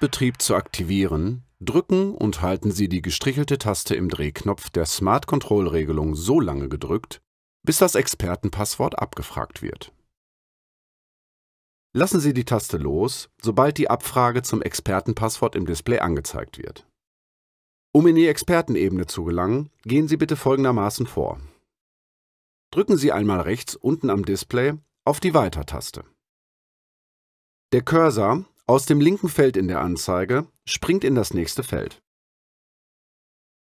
Schnittbetrieb zu aktivieren, drücken und halten Sie die gestrichelte Taste im Drehknopf der Smart Control Regelung so lange gedrückt, bis das Expertenpasswort abgefragt wird. Lassen Sie die Taste los, sobald die Abfrage zum Expertenpasswort im Display angezeigt wird. Um in die Expertenebene zu gelangen, gehen Sie bitte folgendermaßen vor. Drücken Sie einmal rechts unten am Display auf die Weiter-Taste. Der Cursor aus dem linken Feld in der Anzeige springt in das nächste Feld.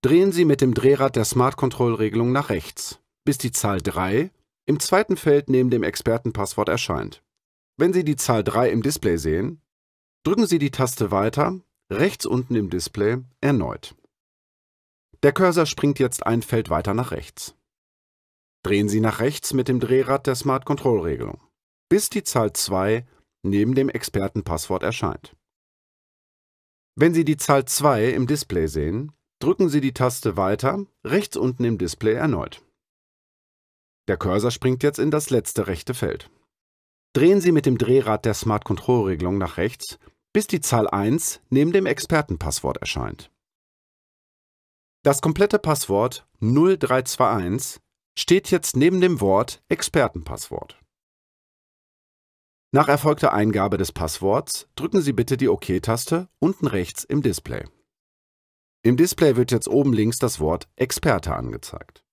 Drehen Sie mit dem Drehrad der Smart Control Regelung nach rechts, bis die Zahl 3 im zweiten Feld neben dem Expertenpasswort erscheint. Wenn Sie die Zahl 3 im Display sehen, drücken Sie die Taste Weiter, rechts unten im Display, erneut. Der Cursor springt jetzt ein Feld weiter nach rechts. Drehen Sie nach rechts mit dem Drehrad der Smart Control Regelung, bis die Zahl 2 neben dem Expertenpasswort erscheint. Wenn Sie die Zahl 2 im Display sehen, drücken Sie die Taste Weiter rechts unten im Display erneut. Der Cursor springt jetzt in das letzte rechte Feld. Drehen Sie mit dem Drehrad der Smart Control Regelung nach rechts, bis die Zahl 1 neben dem Expertenpasswort erscheint. Das komplette Passwort 0321 steht jetzt neben dem Wort Expertenpasswort. Nach erfolgter Eingabe des Passworts drücken Sie bitte die OK-Taste unten rechts im Display. Im Display wird jetzt oben links das Wort Experte angezeigt.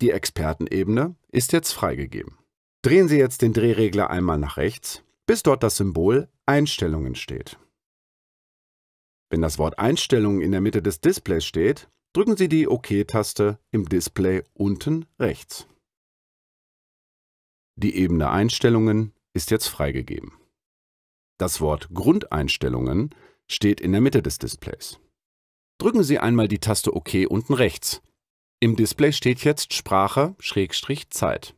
Die Expertenebene ist jetzt freigegeben. Drehen Sie jetzt den Drehregler einmal nach rechts, bis dort das Symbol Einstellungen steht. Wenn das Wort Einstellungen in der Mitte des Displays steht, drücken Sie die OK-Taste im Display unten rechts. Die Ebene Einstellungen ist jetzt freigegeben. Das Wort Grundeinstellungen steht in der Mitte des Displays. Drücken Sie einmal die Taste OK unten rechts. Im Display steht jetzt Sprache-Zeit.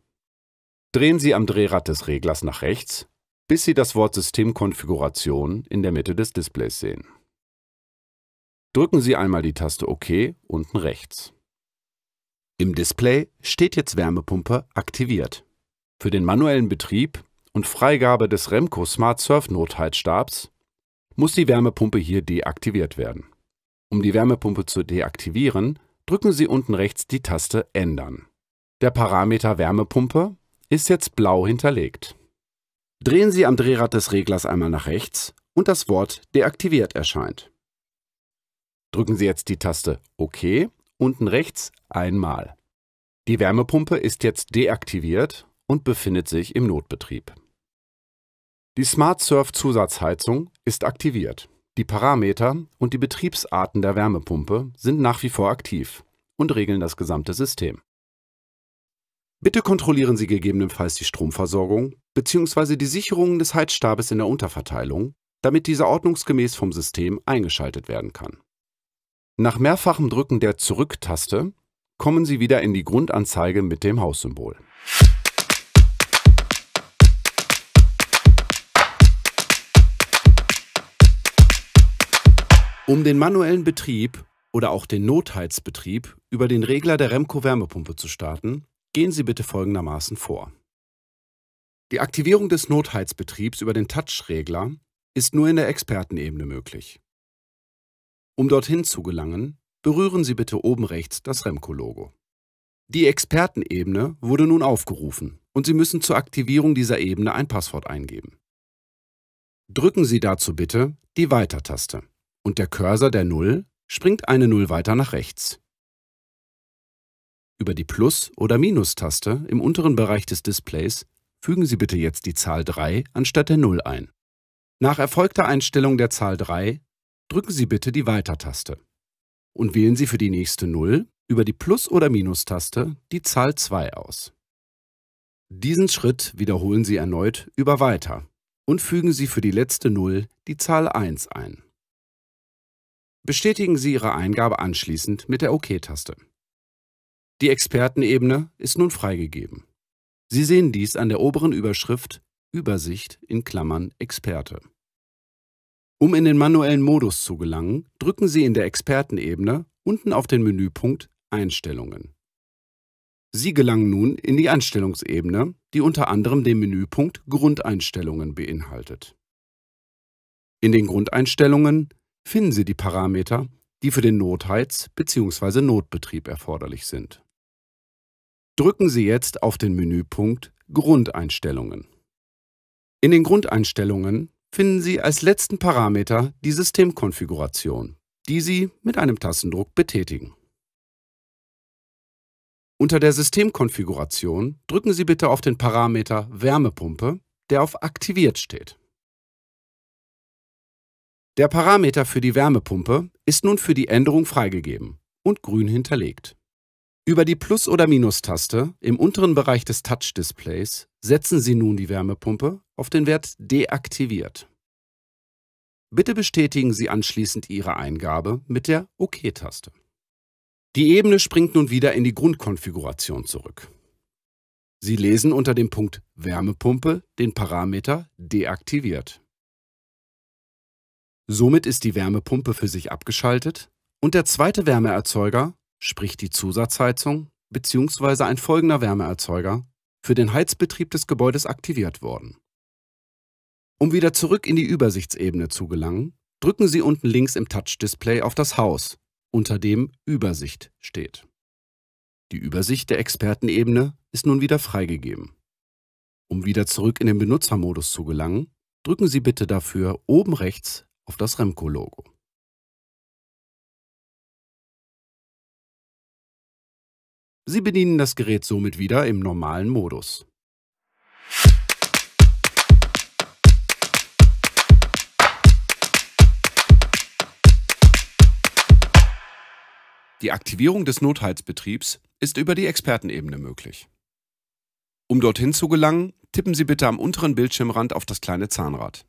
Drehen Sie am Drehrad des Reglers nach rechts, bis Sie das Wort Systemkonfiguration in der Mitte des Displays sehen. Drücken Sie einmal die Taste OK unten rechts. Im Display steht jetzt Wärmepumpe aktiviert. Für den manuellen Betrieb und Freigabe des Remco Smart Surf Notheizstabs muss die Wärmepumpe hier deaktiviert werden. Um die Wärmepumpe zu deaktivieren, drücken Sie unten rechts die Taste Ändern. Der Parameter Wärmepumpe ist jetzt blau hinterlegt. Drehen Sie am Drehrad des Reglers einmal nach rechts und das Wort Deaktiviert erscheint. Drücken Sie jetzt die Taste OK unten rechts einmal. Die Wärmepumpe ist jetzt deaktiviert und befindet sich im Notbetrieb. Die SmartSurf Zusatzheizung ist aktiviert. Die Parameter und die Betriebsarten der Wärmepumpe sind nach wie vor aktiv und regeln das gesamte System. Bitte kontrollieren Sie gegebenenfalls die Stromversorgung bzw. die Sicherungen des Heizstabes in der Unterverteilung, damit dieser ordnungsgemäß vom System eingeschaltet werden kann. Nach mehrfachem Drücken der Zurück-Taste kommen Sie wieder in die Grundanzeige mit dem Haussymbol. Um den manuellen Betrieb oder auch den Notheizbetrieb über den Regler der Remco Wärmepumpe zu starten, gehen Sie bitte folgendermaßen vor. Die Aktivierung des Notheizbetriebs über den Touch-Regler ist nur in der Expertenebene möglich. Um dorthin zu gelangen, berühren Sie bitte oben rechts das Remco-Logo. Die Expertenebene wurde nun aufgerufen und Sie müssen zur Aktivierung dieser Ebene ein Passwort eingeben. Drücken Sie dazu bitte die Weiter-Taste und der Cursor der 0 springt eine 0 weiter nach rechts. Über die Plus- oder Minustaste im unteren Bereich des Displays fügen Sie bitte jetzt die Zahl 3 anstatt der 0 ein. Nach erfolgter Einstellung der Zahl 3 drücken Sie bitte die Weiter-Taste und wählen Sie für die nächste 0 über die Plus- oder Minustaste die Zahl 2 aus. Diesen Schritt wiederholen Sie erneut über Weiter und fügen Sie für die letzte 0 die Zahl 1 ein. Bestätigen Sie Ihre Eingabe anschließend mit der OK-Taste. Die Expertenebene ist nun freigegeben. Sie sehen dies an der oberen Überschrift Übersicht in Klammern Experte. Um in den manuellen Modus zu gelangen, drücken Sie in der Expertenebene unten auf den Menüpunkt Einstellungen. Sie gelangen nun in die Einstellungsebene, die unter anderem den Menüpunkt Grundeinstellungen beinhaltet. In den Grundeinstellungen finden Sie die Parameter, die für den Notheiz- bzw. Notbetrieb erforderlich sind. Drücken Sie jetzt auf den Menüpunkt Grundeinstellungen. In den Grundeinstellungen finden Sie als letzten Parameter die Systemkonfiguration, die Sie mit einem Tastendruck betätigen. Unter der Systemkonfiguration drücken Sie bitte auf den Parameter Wärmepumpe, der auf Aktiviert steht. Der Parameter für die Wärmepumpe ist nun für die Änderung freigegeben und grün hinterlegt. Über die Plus- oder Minustaste im unteren Bereich des Touch-Displays setzen Sie nun die Wärmepumpe auf den Wert deaktiviert. Bitte bestätigen Sie anschließend Ihre Eingabe mit der OK-Taste. OK die Ebene springt nun wieder in die Grundkonfiguration zurück. Sie lesen unter dem Punkt Wärmepumpe den Parameter deaktiviert. Somit ist die Wärmepumpe für sich abgeschaltet und der zweite Wärmeerzeuger, sprich die Zusatzheizung bzw. ein folgender Wärmeerzeuger, für den Heizbetrieb des Gebäudes aktiviert worden. Um wieder zurück in die Übersichtsebene zu gelangen, drücken Sie unten links im Touch-Display auf das Haus, unter dem Übersicht steht. Die Übersicht der Expertenebene ist nun wieder freigegeben. Um wieder zurück in den Benutzermodus zu gelangen, drücken Sie bitte dafür oben rechts auf das Remco-Logo. Sie bedienen das Gerät somit wieder im normalen Modus. Die Aktivierung des Notheizbetriebs ist über die Expertenebene möglich. Um dorthin zu gelangen, tippen Sie bitte am unteren Bildschirmrand auf das kleine Zahnrad.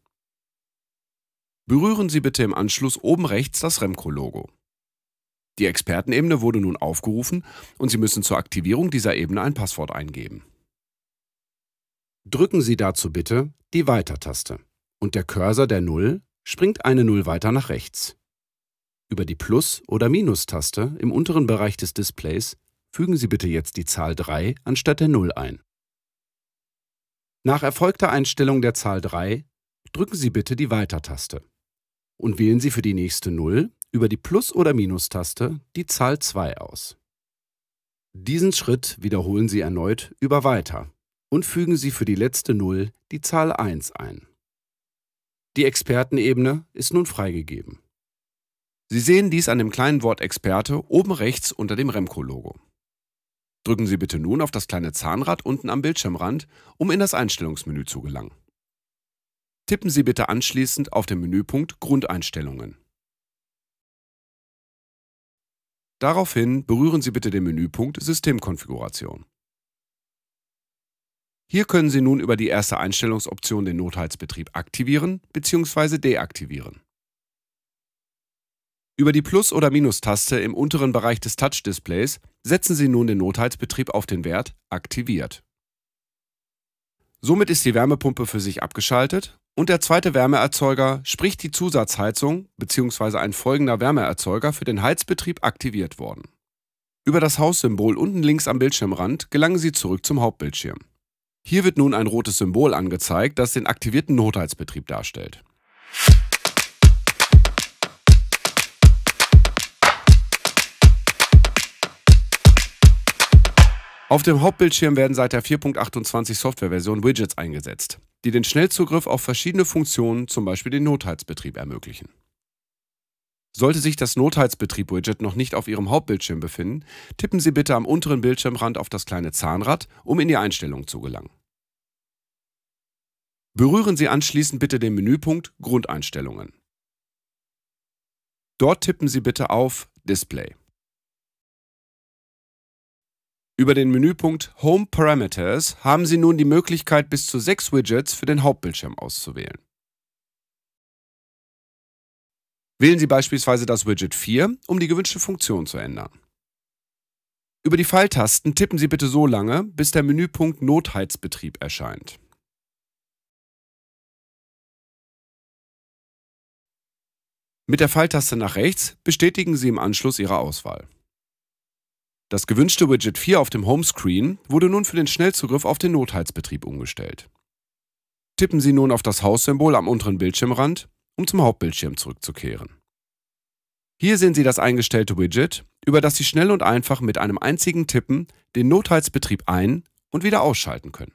Berühren Sie bitte im Anschluss oben rechts das Remco-Logo. Die Expertenebene wurde nun aufgerufen und Sie müssen zur Aktivierung dieser Ebene ein Passwort eingeben. Drücken Sie dazu bitte die Weiter-Taste und der Cursor der 0 springt eine 0 weiter nach rechts. Über die Plus- oder Minus-Taste im unteren Bereich des Displays fügen Sie bitte jetzt die Zahl 3 anstatt der 0 ein. Nach erfolgter Einstellung der Zahl 3 drücken Sie bitte die Weiter-Taste und wählen Sie für die nächste Null über die Plus- oder Minustaste die Zahl 2 aus. Diesen Schritt wiederholen Sie erneut über Weiter und fügen Sie für die letzte Null die Zahl 1 ein. Die Expertenebene ist nun freigegeben. Sie sehen dies an dem kleinen Wort Experte oben rechts unter dem Remco-Logo. Drücken Sie bitte nun auf das kleine Zahnrad unten am Bildschirmrand, um in das Einstellungsmenü zu gelangen. Tippen Sie bitte anschließend auf den Menüpunkt Grundeinstellungen. Daraufhin berühren Sie bitte den Menüpunkt Systemkonfiguration. Hier können Sie nun über die erste Einstellungsoption den Notheizbetrieb aktivieren bzw. deaktivieren. Über die Plus- oder Minustaste im unteren Bereich des Touch-Displays setzen Sie nun den Notheizbetrieb auf den Wert Aktiviert. Somit ist die Wärmepumpe für sich abgeschaltet und der zweite Wärmeerzeuger, sprich die Zusatzheizung bzw. ein folgender Wärmeerzeuger für den Heizbetrieb aktiviert worden. Über das Haussymbol unten links am Bildschirmrand gelangen Sie zurück zum Hauptbildschirm. Hier wird nun ein rotes Symbol angezeigt, das den aktivierten Notheizbetrieb darstellt. Auf dem Hauptbildschirm werden seit der 4.28 Softwareversion Widgets eingesetzt, die den Schnellzugriff auf verschiedene Funktionen, zum Beispiel den Notheizbetrieb, ermöglichen. Sollte sich das notheizbetrieb widget noch nicht auf Ihrem Hauptbildschirm befinden, tippen Sie bitte am unteren Bildschirmrand auf das kleine Zahnrad, um in die Einstellungen zu gelangen. Berühren Sie anschließend bitte den Menüpunkt Grundeinstellungen. Dort tippen Sie bitte auf Display. Über den Menüpunkt Home Parameters haben Sie nun die Möglichkeit, bis zu sechs Widgets für den Hauptbildschirm auszuwählen. Wählen Sie beispielsweise das Widget 4, um die gewünschte Funktion zu ändern. Über die Pfeiltasten tippen Sie bitte so lange, bis der Menüpunkt Notheizbetrieb erscheint. Mit der Pfeiltaste nach rechts bestätigen Sie im Anschluss Ihre Auswahl. Das gewünschte Widget 4 auf dem Homescreen wurde nun für den Schnellzugriff auf den Notheizbetrieb umgestellt. Tippen Sie nun auf das Haussymbol am unteren Bildschirmrand, um zum Hauptbildschirm zurückzukehren. Hier sehen Sie das eingestellte Widget, über das Sie schnell und einfach mit einem einzigen Tippen den Notheizbetrieb ein- und wieder ausschalten können.